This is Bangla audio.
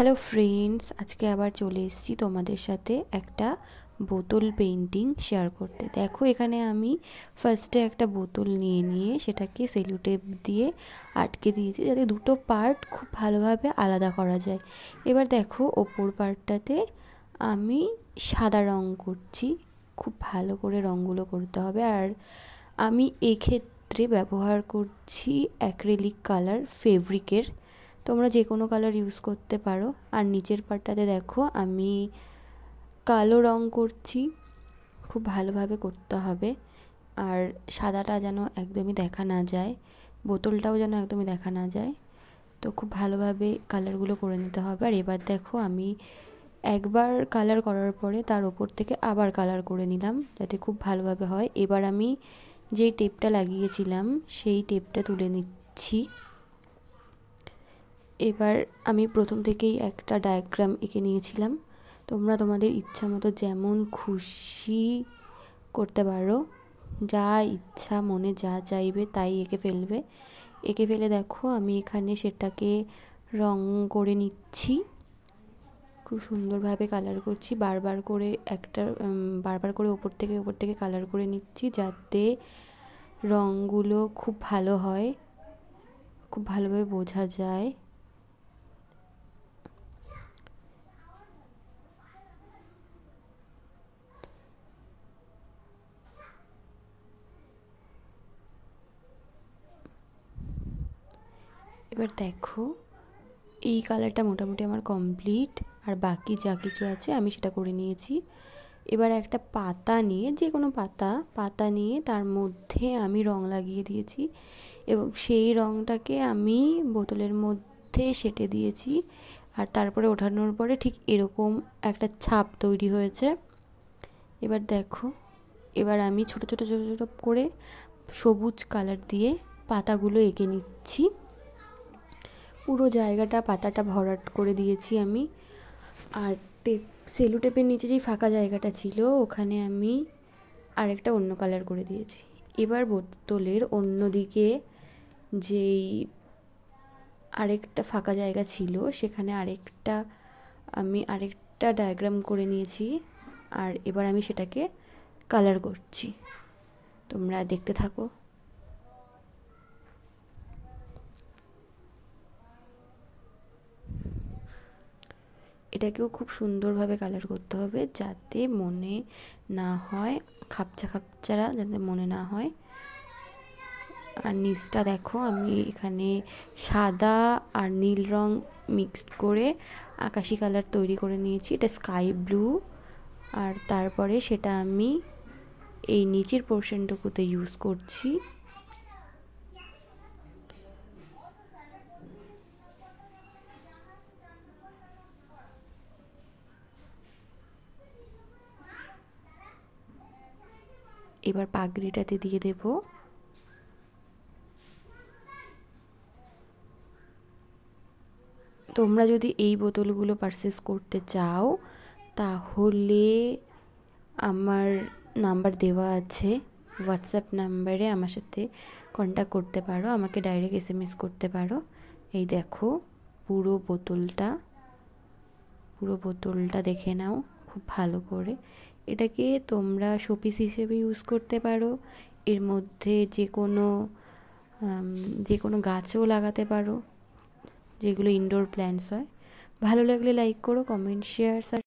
হ্যালো ফ্রেন্ডস আজকে আবার চলে এসেছি তোমাদের সাথে একটা বোতল পেন্টিং শেয়ার করতে দেখো এখানে আমি ফার্স্টে একটা বোতল নিয়ে নিয়ে সেটাকে সেলুটেপ দিয়ে আটকে দিয়েছি যাতে দুটো পার্ট খুব ভালোভাবে আলাদা করা যায় এবার দেখো ওপর পার্টটাতে আমি সাদা রং করছি খুব ভালো করে রঙগুলো করতে হবে আর আমি এক্ষেত্রে ব্যবহার করছি অ্যাক্রেলিক কালার ফেব্রিকের তোমরা যে কোনো কালার ইউজ করতে পারো আর নিচের পাটটাতে দেখো আমি কালো রং করছি খুব ভালোভাবে করতে হবে আর সাদাটা যেন একদমই দেখা না যায় বোতলটাও যেন একদমই দেখা না যায় তো খুব ভালোভাবে কালারগুলো করে নিতে হবে আর এবার দেখো আমি একবার কালার করার পরে তার ওপর থেকে আবার কালার করে নিলাম যাতে খুব ভালোভাবে হয় এবার আমি যেই টেপটা লাগিয়েছিলাম সেই টেপটা তুলে নিচ্ছি এবার আমি প্রথম থেকেই একটা ডায়াগ্রাম এঁকে নিয়েছিলাম তোমরা তোমাদের ইচ্ছা মতো যেমন খুশি করতে পারো যা ইচ্ছা মনে যা চাইবে তাই এঁকে ফেলবে এঁকে ফেলে দেখো আমি এখানে সেটাকে রং করে নিচ্ছি খুব সুন্দরভাবে কালার করছি বারবার করে একটা বারবার করে ওপর থেকে ওপর থেকে কালার করে নিচ্ছি যাতে রঙগুলো খুব ভালো হয় খুব ভালোভাবে বোঝা যায় এবার দেখো এই কালারটা মোটামুটি আমার কমপ্লিট আর বাকি যা কিছু আছে আমি সেটা করে নিয়েছি এবার একটা পাতা নিয়ে যে কোনো পাতা পাতা নিয়ে তার মধ্যে আমি রং লাগিয়ে দিয়েছি এবং সেই রংটাকে আমি বোতলের মধ্যে সেটে দিয়েছি আর তারপরে ওঠানোর পরে ঠিক এরকম একটা ছাপ তৈরি হয়েছে এবার দেখো এবার আমি ছোট ছোট ছোট ছোটো করে সবুজ কালার দিয়ে পাতাগুলো এঁকে নিচ্ছি পুরো জায়গাটা পাতাটা ভরাট করে দিয়েছি আমি আর টেপ সেলু টেপের নিচে যেই ফাঁকা জায়গাটা ছিল ওখানে আমি আরেকটা অন্য কালার করে দিয়েছি এবার বোতলের অন্য দিকে যেই আরেকটা ফাঁকা জায়গা ছিল সেখানে আরেকটা আমি আরেকটা ডায়াগ্রাম করে নিয়েছি আর এবার আমি সেটাকে কালার করছি তোমরা দেখতে থাকো এটাকেও খুব সুন্দরভাবে কালার করতে হবে যাতে মনে না হয় খাপচা খাপচারা যাতে মনে না হয় আর নিচটা দেখো আমি এখানে সাদা আর নীল রং মিক্সড করে আকাশি কালার তৈরি করে নিয়েছি এটা স্কাই ব্লু আর তারপরে সেটা আমি এই নিচের পোর্শনটুকুতে ইউজ করছি এবার পাগড়িটাতে দিয়ে দেব তোমরা যদি এই বোতলগুলো পারচেস করতে চাও তাহলে আমার নাম্বার দেওয়া আছে হোয়াটসঅ্যাপ নাম্বারে আমার সাথে কন্ট্যাক্ট করতে পারো আমাকে ডাইরেক্ট এস এম এস করতে পারো এই দেখো পুরো বোতলটা পুরো বোতলটা দেখে নাও খুব ভালো করে এটাকে তোমরা শোপিস হিসেবে ইউজ করতে পারো এর মধ্যে যে কোনো যে কোনো গাছও লাগাতে পারো যেগুলো ইনডোর প্ল্যান্টস হয় ভালো লাগলে লাইক করো কমেন্ট শেয়ার